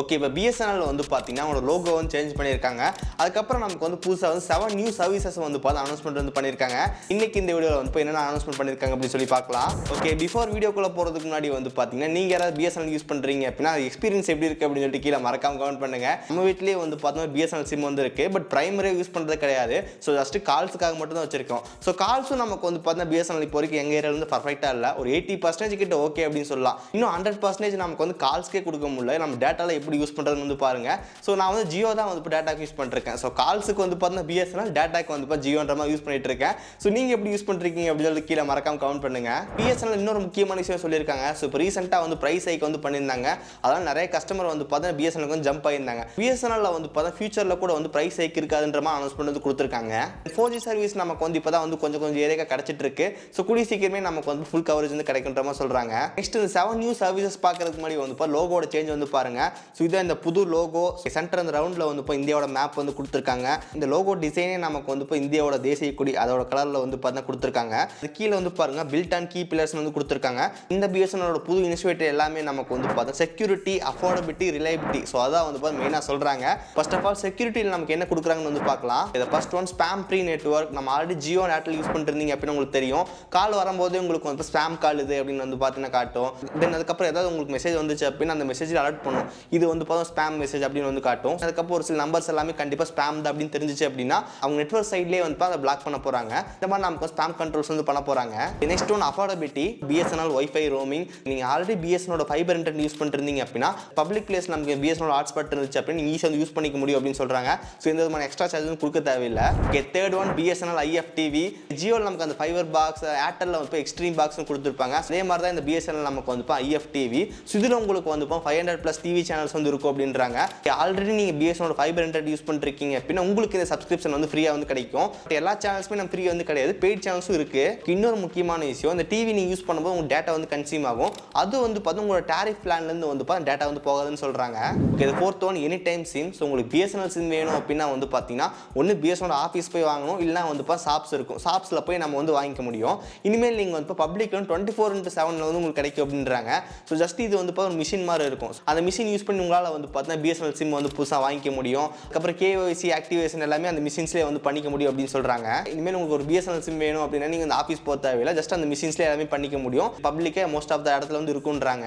okay இப்போ BSNL வந்து பார்த்தீங்கன்னா அவனோட லோகோ வந்து சேஞ்ச் பண்ணியிருக்காங்க அதுக்கப்புறம் நமக்கு வந்து புதுசாக வந்து செவன் நியூ சர்வீசஸ் வந்து பார்த்து அனௌன்ஸ்மெண்ட் வந்து பண்ணியிருக்காங்க இன்னைக்கு இந்த வீடியோவில் வந்து என்னென்ன அனௌன்ஸ்மெண்ட் பண்ணியிருக்காங்க அப்படின்னு சொல்லி பார்க்கலாம் ஓகே பிஃபோர் வீடியோக்குள்ளே போகிறதுக்கு முன்னாடி வந்து பார்த்தீங்கன்னா நீங்கள் யாராவது பிஎஸ்என்எல் யூஸ் பண்ணுறீங்க அப்படின்னா அது எக்ஸ்பீரியன்ஸ் எப்படி இருக்குது அப்படின்னு சொல்லிட்டு கீழே மறக்காம கமெண்ட் பண்ணுங்கள் நம்ம வீட்லேயே வந்து பார்த்தோம்னா பிஎஸ்என்எல் சிம் வந்து இருக்குது பட் பிரைமரியாக யூஸ் பண்ணுறது கிடையாது ஸோ ஜஸ்ட்டு கால்ஸுக்காக மட்டும் தான் வச்சிருக்கோம் ஸோ கால்ஸும் நமக்கு வந்து பார்த்தீங்கன்னா பிஎஸ்என்எல் இப்போ வரைக்கும் எங்கள் ஏரியாவில் வந்து பர்ஃபெக்டாக இல்லை ஒரு எயிட்டி பர்சன்டேஜ் கிட்ட ஓகே அப்படின்னு சொல்லலாம் இன்னும் ஹண்ட்ரட் பர்சன்டேஜ் நமக்கு வந்து கால்ஸ்க்கே கொடுக்க முடியல நம்ம டேட்டாவில் எப்படி யூஸ் பண்ணுறதுன்னு வந்து பாருங்கள் ஸோ நான் வந்து ஜியோ தான் வந்து இப்போ டேட்டாக்கு யூஸ் பண்ணிருக்கேன் ஸோ கால்ஸுக்கு வந்து பார்த்தீங்கன்னா பிஎஸ்என்எல் டேட்டாக்கு வந்து இப்போ ஜியோன்ற மாதிரி யூஸ் பண்ணிட்டு இருக்கேன் ஸோ நீங்கள் எப்படி யூஸ் பண்ணிருக்கீங்க அப்படின்னு சொல்லி கீழே மறக்காம கமெண்ட் பண்ணுங்கள் பிஎஸ்என்எல் இன்னொரு முக்கியமான விஷயம் சொல்லியிருக்காங்க ஸோ இப்போ ரீசெண்டாக வந்து ப்ரைஸ் ஹைக் வந்து பண்ணியிருந்தாங்க அதனால் நிறைய கஸ்டமர் வந்து பார்த்தீங்கன்னா பிஎஸ்என்எல் வந்து ஜம்ப் ஆயிருந்தாங்க பிஎஸ்என்எல் வந்து பார்த்தா ஃபியூச்சரில் கூட வந்து ப்ரைஸ் ஹைக் இருக்காதுன்ற மாதிரி அனௌன்ஸ்மெண்ட் வந்து கொடுத்துருக்காங்க ஃபோர் ஜி சர்வீஸ் நமக்கு வந்து இப்போ தான் வந்து கொஞ்சம் கொஞ்சம் ஏரியா கிடச்சிட்டு இருக்கு ஸோ கூடிய சீக்கிரமே நமக்கு வந்து ஃபுல் கவரேஜ் வந்து கிடைக்கின்ற மாதிரி சொல்கிறாங்க நெக்ஸ்ட் இந்த செவன் நியூ சர்வீசஸ் பார்க்குறதுக்கு முன்னாடி வந்து லோகோட சேஞ்ச் வந்து பாருங்க ஸோ இதான் இந்த புது லோகோ சென்டர் அந்த ரவுண்டில் வந்து இப்போ இந்தியாவோட மேப் வந்து கொடுத்துருக்காங்க இந்த லோகோ டிசைனே நமக்கு வந்து இப்போ இந்தியாவோட தேசிய கொடி அதோட கலரில் வந்து பார்த்தீங்கன்னா கொடுத்துருக்காங்க அது கீழே வந்து பாருங்க பில்ட் அண்ட் கீ பில்லர்ஸ் வந்து கொடுத்துருக்காங்க இந்த பிஎஸ்என்னோட புது இனிஷியேட்டிவ் எல்லாமே நமக்கு வந்து பார்த்தா செக்யூரிட்டி அஃபோர்டபிலிட்டி ரிலையபிலிட்டி ஸோ அதான் வந்து பார்த்தா மெயினாக சொல்கிறாங்க ஃபர்ஸ்ட் ஆஃப் ஆல் செக்யூரிட்டியில் நமக்கு என்ன கொடுக்குறாங்கன்னு வந்து பார்க்கலாம் இதை first one spam free network நம்ம ஆல்ரெடி ஜியோ ஏர்டெல் யூஸ் பண்ணிருந்தீங்க அப்படின்னு உங்களுக்கு தெரியும் கால் வரும்போதே உங்களுக்கு வந்து ஸ்பேம் கால் இது அப்படின்னு வந்து பார்த்தீங்கன்னா காட்டும் தென் அதுக்கப்புறம் ஏதாவது உங்களுக்கு மெசேஜ் வந்துச்சு அப்படின்னு அந்த மெசேஜில் அலர்ட் பண்ணும் இது இது வந்து பார்த்தா ஸ்பேம் மெசேஜ் அப்படின்னு வந்து காட்டும் அதுக்கப்புறம் ஒரு சில நம்பர்ஸ் எல்லாமே கண்டிப்பாக ஸ்பேம் தான் அப்படின்னு தெரிஞ்சிச்சு அப்படின்னா அவங்க நெட்ஒர்க் சைட்லேயே வந்து அதை பிளாக் பண்ண போகிறாங்க இந்த மாதிரி நமக்கு ஸ்பேம் கண்ட்ரோல்ஸ் வந்து பண்ண போகிறாங்க next one affordability BSNL wifi roaming நீங்கள் ஆல்ரெடி பிஎஸ்எனோட ஃபைபர் இன்டர்நெட் யூஸ் பண்ணிருந்தீங்க அப்படின்னா பப்ளிக் பிளேஸ் நமக்கு பிஎஸ்எனோட ஹாட்ஸ்பாட் இருந்துச்சு அப்படின்னு நீங்கள் ஈஸியாக யூஸ் பண்ணிக்க முடியும் அப்படின்னு சொல்கிறாங்க ஸோ இந்த விதமான எக்ஸ்ட்ரா சார்ஜ் கொடுக்க தேவையில்லை okay third one BSNL TV ஜியோவில் நமக்கு அந்த ஃபைபர் பாக்ஸ் ஏர்டெல்லில் வந்து எக்ஸ்ட்ரீம் பாக்ஸும் கொடுத்துருப்பாங்க அதே மாதிரி தான் இந்த பிஎஸ்என்எல் நமக்கு வந்து ஐஎஃப் ஸோ இதில் உங்களுக்கு வந்து five hundred plus TV channels வந்துருக்கும் வந்து இருக்கும் அப்படின்றாங்க ஆல்ரெடி நீங்கள் பிஎஸ்எனோட ஃபைபர் ஹண்ட்ரட் யூஸ் பண்ணிருக்கீங்க அப்படின்னா உங்களுக்கு இந்த சப்ஸ்கிரிப்ஷன் வந்து ஃப்ரீயாக வந்து கிடைக்கும் எல்லா சேனல்ஸுமே நம்ம ஃப்ரீயாக வந்து கிடையாது பெய்ட் சேனல்ஸும் இருக்குது இன்னொரு முக்கியமான விஷயம் இந்த டிவி நீங்கள் யூஸ் பண்ணும்போது உங்கள் டேட்டா வந்து கன்சியூம் ஆகும் அது வந்து பார்த்து உங்களோட டேரிஃப் பிளான்லேருந்து வந்து டேட்டா வந்து போகாதுன்னு சொல்கிறாங்க ஓகே இது fourth one any time SIM so உங்களுக்கு பிஎஸ்என்எல் சிம் வேணும் அப்படின்னா வந்து பார்த்தீங்கன்னா ஒன்று பிஎஸ்எனோட ஆஃபீஸ் போய் வாங்கணும் இல்லைனா வந்து பார்த்தா ஷாப்ஸ் இருக்கும் ஷாப்ஸில் போய் நம்ம வந்து வாங்கிக்க முடியும் இனிமேல் நீங்கள் வந்து பப்ளிக் பப்ளிக்ல டுவெண்ட்டி ஃபோர் இன்ட்டு செவனில் வந்து உங்களுக்கு கிடைக்கும் அப்படின்றாங்க ஸோ ஜஸ்ட் இது வந்து ஒரு மிஷின் மாதிரி இருக்கும் அந்த மிஷின் யூஸ் பண்ணி உங்களால் வந்து பார்த்தீங்கன்னா பிஎஸ்என்எல் சிம் வந்து புதுசாக வாங்கிக்க முடியும் அதுக்கப்புறம் கேஒய்சி ஆக்டிவேஷன் எல்லாமே அந்த மிஷின்ஸ்லேயே வந்து பண்ணிக்க முடியும் அப்படின்னு சொல்கிறாங்க இனிமேல் உங்களுக்கு ஒரு பிஎஸ்என்எல் சிம் வேணும் அப்படின்னா நீங்கள் அந்த ஆஃபீஸ் போக தேவையில்லை ஜஸ்ட் அந்த மிஷின்ஸ்லேயே எல்லாமே பண்ணிக்க முடியும் பப்ளிக்கே மோஸ்ட் ஆஃப் த இடத்துல வந்து இருக்குன்றாங்க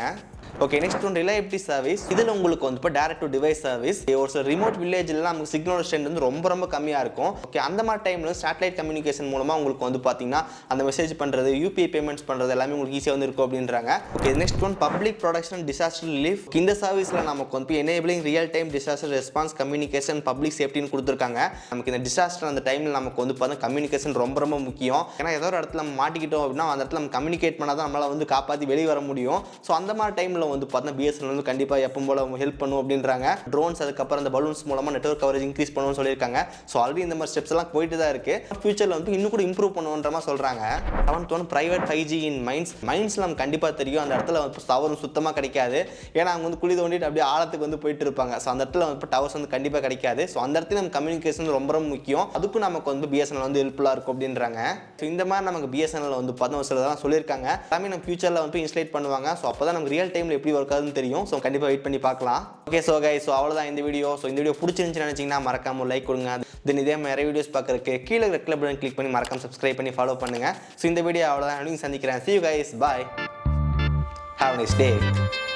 okay next one reliability service இதில் உங்களுக்கு வந்து இப்போ டேரக்ட் டு டிவைஸ் சர்வீஸ் ஒரு சில ரிமோட் வில்லேஜ்லாம் நமக்கு சிக்னல் ஸ்ட்ரென்த் வந்து ரொம்ப ரொம்ப கம்மியாக இருக்கும் ஓகே அந்த மாதிரி டைமில் சேட்டலைட் கம்யூனிகேஷன் மூலமாக உங்களுக்கு வந்து பார்த்தீங்கன்னா அந்த மெசேஜ் பண்ணுறது யூபிஐ பேமெண்ட்ஸ் பண்ணுறது எல்லாமே உங்களுக்கு ஈஸியாக வந்து இருக்கும் அப்படின்றாங்க okay next one public protection disaster relief இந்த சர்வீஸில் நமக்கு வந்து enabling real time disaster response communication public சேஃப்டின்னு கொடுத்துருக்காங்க நமக்கு இந்த டிசாஸ்டர் அந்த டைமில் நமக்கு வந்து பார்த்தீங்கன்னா கம்யூனிகேஷன் ரொம்ப ரொம்ப முக்கியம் ஏன்னா ஏதோ ஒரு இடத்துல மாட்டிக்கிட்டோம் அப்படின்னா அந்த இடத்துல நம்ம கம்யூனிகேட் பண்ணால் தான் நம்மளால் வந்து காப்பாற்றி வெளியே வர முடியும் ஸோ அந்த மாதிரி டைமில் வந்து பார்த்தீங்கன்னா பிஎஸ்என்எல் வந்து கண்டிப்பாக எப்போ போல் ஹெல்ப் பண்ணும் அப்படின்றாங்க ட்ரோன்ஸ் அதுக்கப்புறம் அந்த பலூன்ஸ் மூலமாக நெட்ஒர்க் கவரேஜ் இன்க்ரீஸ் பண்ணுவோம்னு சொல்லியிருக்காங்க ஸோ ஆல்ரெடி இந்த மாதிரி ஸ்டெப்ஸ் எல்லாம் போயிட்டு தான் இருக்குது ஃபியூச்சரில் வந்து இன்னும் கூட இம்ப்ரூவ் பண்ணுவோன்ற மாதிரி சொல்கிறாங்க seventh one private five G in mines மைன்ஸில் நம்ம கண்டிப்பாக தெரியும் அந்த இடத்துல வந்து டவரும் சுத்தமாக கிடைக்காது ஏன்னா அவங்க வந்து குழி தோண்டிட்டு அப்படியே ஆழத்துக்கு வந்து போயிட்டு இருப்பாங்க ஸோ அந்த இடத்துல இப்போ டவர்ஸ் வந்து கண்டிப்பாக கிடைக்காது ஸோ அந்த இடத்துல நம்ம கம்யூனிகேஷன் ரொம்ப ரொம்ப முக்கியம் அதுக்கும் நமக்கு வந்து பிஎஸ்என்எல் வந்து ஹெல்ப்ஃபுல்லாக இருக்கும் அப்படின்றாங்க ஸோ இந்த மாதிரி நமக்கு பிஎஸ்என்எல் வந்து பார்த்தோம் சிலதான் சொல்லியிருக்காங்க எல்லாமே நம்ம ஃபியூச்சரில் வந்து இன்ஸ்டேட் பண்ணுவாங்க ஸோ அப்போ தான் நமக்கு ரியல் டைமில் எப்படி ஒர்க் ஆகுதுன்னு தெரியும் ஸோ கண்டிப்பாக வெயிட் பண்ணி பார்க்கலாம் ஓகே ஸோ கை ஸோ அவ்வளோதான் இந்த வீடியோ ஸோ இந்த வீடியோ பிடிச்சிருந்துச்சுன்னு நினச்சிங்கன்னா மறக்காமல் லைக் கொடுங்க தென் இதே மாதிரி வீடியோஸ் பார்க்குறக்கு கீழே இருக்கிற கிளப் கிளிக் பண்ணி மறக்காம சப்ஸ்கிரைப் பண்ணி ஃபாலோ பண்ணுங்கள் ஸோ இந்த வீடியோ அவ்வளோதான் சந்திக்கிறேன் see you guys bye have next day